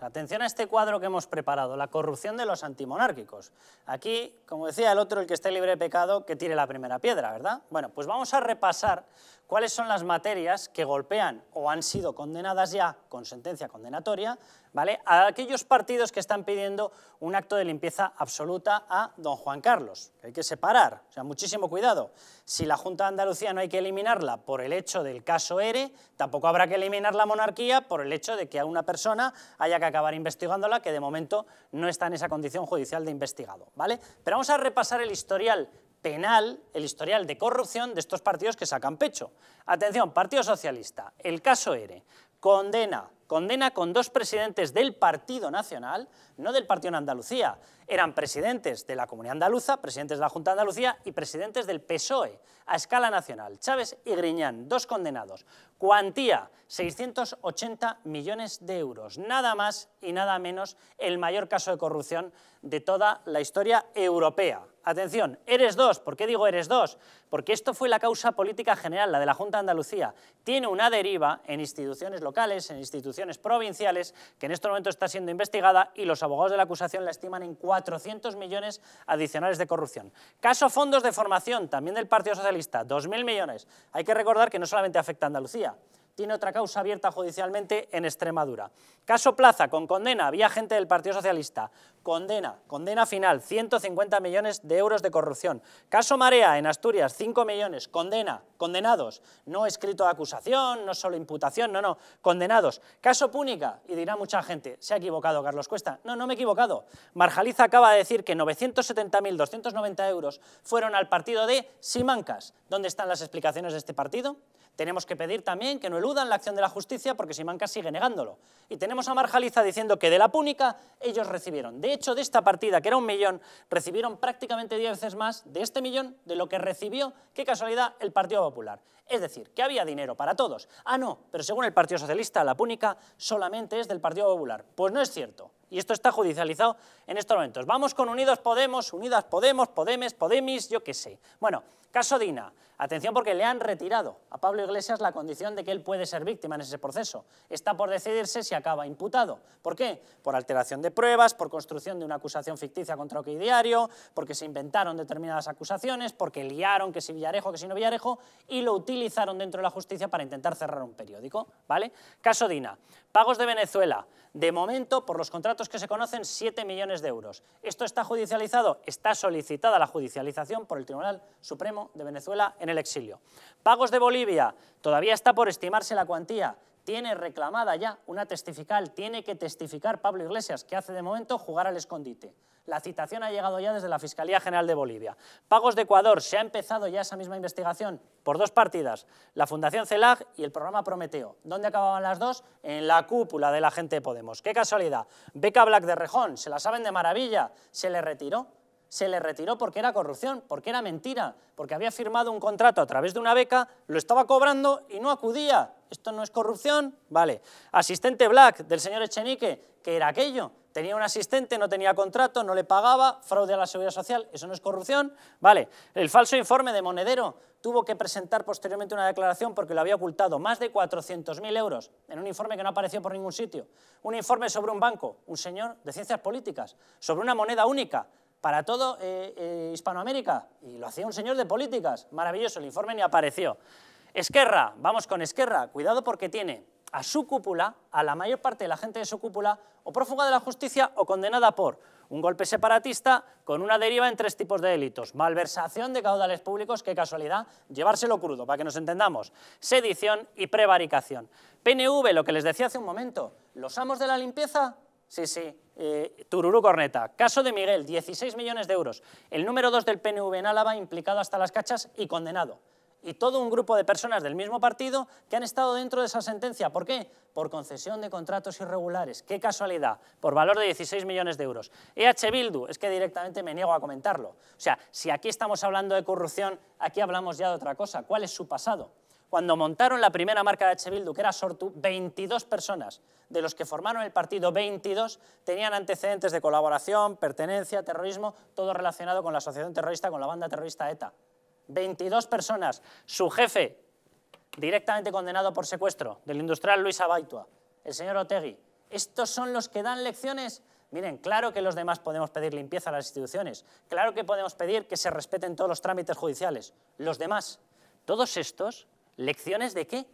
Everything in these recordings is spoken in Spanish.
Atención a este cuadro que hemos preparado, la corrupción de los antimonárquicos. Aquí, como decía el otro, el que esté libre de pecado, que tire la primera piedra, ¿verdad? Bueno, pues vamos a repasar cuáles son las materias que golpean o han sido condenadas ya con sentencia condenatoria a aquellos partidos que están pidiendo un acto de limpieza absoluta a don Juan Carlos, hay que separar, o sea, muchísimo cuidado. Si la Junta de Andalucía no hay que eliminarla por el hecho del caso ERE, tampoco habrá que eliminar la monarquía por el hecho de que a una persona haya que acabar investigándola, que de momento no está en esa condición judicial de investigado, ¿vale? Pero vamos a repasar el historial penal, el historial de corrupción de estos partidos que sacan pecho. Atención, Partido Socialista, el caso ERE, condena condena con dos presidentes del Partido Nacional, no del Partido en Andalucía, eran presidentes de la Comunidad Andaluza, presidentes de la Junta Andalucía y presidentes del PSOE a escala nacional, Chávez y Griñán, dos condenados. Cuantía, 680 millones de euros, nada más y nada menos el mayor caso de corrupción de toda la historia europea. Atención, eres dos. ¿Por qué digo eres dos? Porque esto fue la causa política general, la de la Junta de Andalucía. Tiene una deriva en instituciones locales, en instituciones provinciales, que en este momento está siendo investigada y los abogados de la acusación la estiman en 400 millones adicionales de corrupción. Caso fondos de formación, también del Partido Socialista, 2.000 millones. Hay que recordar que no solamente afecta a Andalucía, tiene otra causa abierta judicialmente en Extremadura. Caso Plaza, con condena, había gente del Partido Socialista. Condena, condena final, 150 millones de euros de corrupción. Caso Marea, en Asturias, 5 millones, condena, condenados. No escrito acusación, no solo imputación, no, no, condenados. Caso Púnica, y dirá mucha gente, se ha equivocado Carlos Cuesta. No, no me he equivocado. Marjaliza acaba de decir que 970.290 euros fueron al partido de Simancas. ¿Dónde están las explicaciones de este partido? Tenemos que pedir también que no el en la acción de la justicia porque Simancas sigue negándolo. Y tenemos a Marjaliza diciendo que de la púnica ellos recibieron. De hecho, de esta partida, que era un millón, recibieron prácticamente diez veces más de este millón de lo que recibió, qué casualidad, el Partido Popular. Es decir, que había dinero para todos. Ah, no, pero según el Partido Socialista, la púnica solamente es del Partido Popular. Pues no es cierto. Y esto está judicializado en estos momentos. Vamos con Unidos Podemos, Unidas Podemos, Podemes, Podemis, yo qué sé. Bueno, Caso Dina. Atención porque le han retirado a Pablo Iglesias la condición de que él puede ser víctima en ese proceso. Está por decidirse si acaba imputado. ¿Por qué? Por alteración de pruebas, por construcción de una acusación ficticia contra que Diario, porque se inventaron determinadas acusaciones, porque liaron que si Villarejo, que si no Villarejo, y lo utilizaron dentro de la justicia para intentar cerrar un periódico. ¿vale? Caso Dina. Pagos de Venezuela. De momento, por los contratos que se conocen, 7 millones de euros. Esto está judicializado, está solicitada la judicialización por el Tribunal Supremo de Venezuela en el exilio. Pagos de Bolivia, todavía está por estimarse la cuantía. Tiene reclamada ya una testifical, tiene que testificar Pablo Iglesias, que hace de momento jugar al escondite. La citación ha llegado ya desde la Fiscalía General de Bolivia. Pagos de Ecuador, se ha empezado ya esa misma investigación por dos partidas, la Fundación CELAG y el programa Prometeo. ¿Dónde acababan las dos? En la cúpula de la gente de Podemos. ¡Qué casualidad! Beca Black de Rejón, se la saben de maravilla, se le retiró se le retiró porque era corrupción, porque era mentira, porque había firmado un contrato a través de una beca, lo estaba cobrando y no acudía. ¿Esto no es corrupción? Vale. Asistente Black del señor Echenique, que era aquello? Tenía un asistente, no tenía contrato, no le pagaba, fraude a la seguridad social, ¿eso no es corrupción? Vale. El falso informe de Monedero tuvo que presentar posteriormente una declaración porque lo había ocultado, más de 400.000 euros, en un informe que no apareció por ningún sitio. Un informe sobre un banco, un señor de ciencias políticas, sobre una moneda única, para todo eh, eh, Hispanoamérica. Y lo hacía un señor de políticas. Maravilloso, el informe ni apareció. Esquerra, vamos con Esquerra. Cuidado porque tiene a su cúpula, a la mayor parte de la gente de su cúpula, o prófuga de la justicia o condenada por un golpe separatista con una deriva en tres tipos de delitos. Malversación de caudales públicos, qué casualidad, llevárselo crudo, para que nos entendamos. Sedición y prevaricación. PNV, lo que les decía hace un momento, los amos de la limpieza Sí, sí. Eh, Tururú Corneta. Caso de Miguel, 16 millones de euros. El número 2 del PNV en Álava, implicado hasta las cachas y condenado. Y todo un grupo de personas del mismo partido que han estado dentro de esa sentencia. ¿Por qué? Por concesión de contratos irregulares. ¡Qué casualidad! Por valor de 16 millones de euros. EH Bildu, es que directamente me niego a comentarlo. O sea, si aquí estamos hablando de corrupción, aquí hablamos ya de otra cosa. ¿Cuál es su pasado? Cuando montaron la primera marca de H. que era Sortu, 22 personas de los que formaron el partido, 22, tenían antecedentes de colaboración, pertenencia, terrorismo, todo relacionado con la asociación terrorista, con la banda terrorista ETA. 22 personas. Su jefe, directamente condenado por secuestro, del industrial Luis Abaitua, el señor Otegui. ¿Estos son los que dan lecciones? Miren, claro que los demás podemos pedir limpieza a las instituciones, claro que podemos pedir que se respeten todos los trámites judiciales. Los demás, todos estos ¿Lecciones de qué?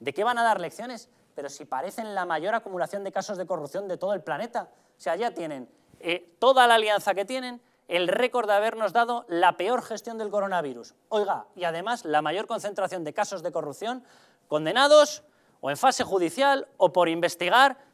¿De qué van a dar lecciones? Pero si parecen la mayor acumulación de casos de corrupción de todo el planeta. O sea, ya tienen eh, toda la alianza que tienen, el récord de habernos dado la peor gestión del coronavirus. Oiga, y además la mayor concentración de casos de corrupción condenados o en fase judicial o por investigar